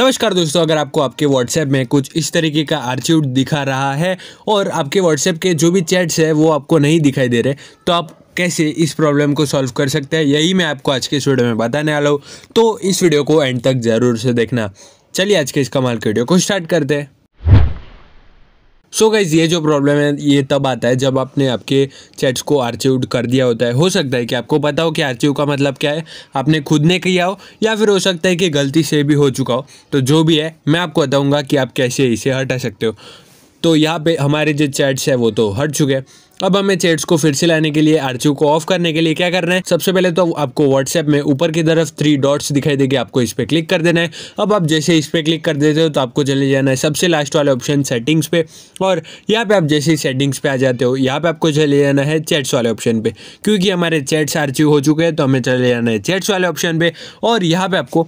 नमस्कार दोस्तों अगर आपको आपके व्हाट्सएप में कुछ इस तरीके का आर्च्यूट दिखा रहा है और आपके व्हाट्सएप के जो भी चैट्स है वो आपको नहीं दिखाई दे रहे तो आप कैसे इस प्रॉब्लम को सॉल्व कर सकते हैं यही मैं आपको आज के इस वीडियो में बताने वाला हूँ तो इस वीडियो को एंड तक ज़रूर से देखना चलिए आज के इस कमाल के वीडियो को स्टार्ट करते हैं सो so गाइज़ ये जो प्रॉब्लम है ये तब आता है जब आपने आपके चैट्स को आर्चिव कर दिया होता है हो सकता है कि आपको पता हो कि आर्चिव का मतलब क्या है आपने खुद ने किया हो या फिर हो सकता है कि गलती से भी हो चुका हो तो जो भी है मैं आपको बताऊँगा कि आप कैसे इसे हटा सकते हो तो यहाँ पे हमारे जो चैट्स है वो तो हट चुके हैं अब हमें चैट्स को फिर से लाने के लिए आरचू को ऑफ करने के लिए क्या करना है सबसे पहले तो आपको व्हाट्सएप में ऊपर की तरफ थ्री डॉट्स दिखाई देगी आपको इस पर क्लिक कर देना है अब आप जैसे इस पर क्लिक कर देते हो तो आपको चले जाना है सबसे लास्ट वाले ऑप्शन सेटिंग्स पे और यहाँ पे आप जैसे ही सेटिंग्स पे आ जाते हो यहाँ पे आपको चले जाना है चैट्स वाले ऑप्शन पे क्योंकि हमारे चैट्स आरचू हो चुके हैं तो हमें चले जाना है चैट्स वाले ऑप्शन पे और यहाँ पे आपको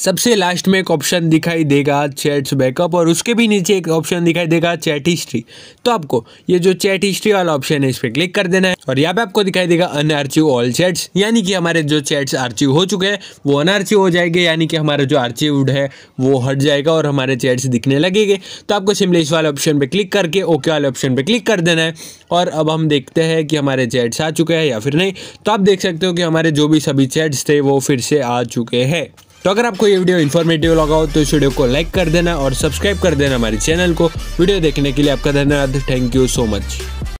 सबसे लास्ट में एक ऑप्शन दिखाई देगा चैट्स बैकअप और उसके भी नीचे एक ऑप्शन दिखाई देगा चैट हिस्ट्री तो आपको ये जो चैट हिस्ट्री वाला ऑप्शन है इस पर क्लिक कर देना है और यहाँ पे आपको दिखाई देगा आर्चिव ऑल चैट्स यानी कि हमारे जो चैट्स आर्चिव हो चुके हैं वो आर्चिव हो जाएंगे यानी कि हमारा जो आर्चिव है वो हट जाएगा और हमारे चैट्स दिखने लगेंगे तो आपको सिंपली इस वाले ऑप्शन पर क्लिक करके ओके वाले ऑप्शन पर क्लिक कर देना है और अब हम देखते हैं कि हमारे चैट्स आ चुके हैं या फिर नहीं तो आप देख सकते हो कि हमारे जो भी सभी चैट्स थे वो फिर से आ चुके हैं तो अगर आपको ये वीडियो इन्फॉर्मेटिव लगा हो तो इस वीडियो को लाइक कर देना और सब्सक्राइब कर देना हमारे चैनल को वीडियो देखने के लिए आपका धन्यवाद थैंक यू सो मच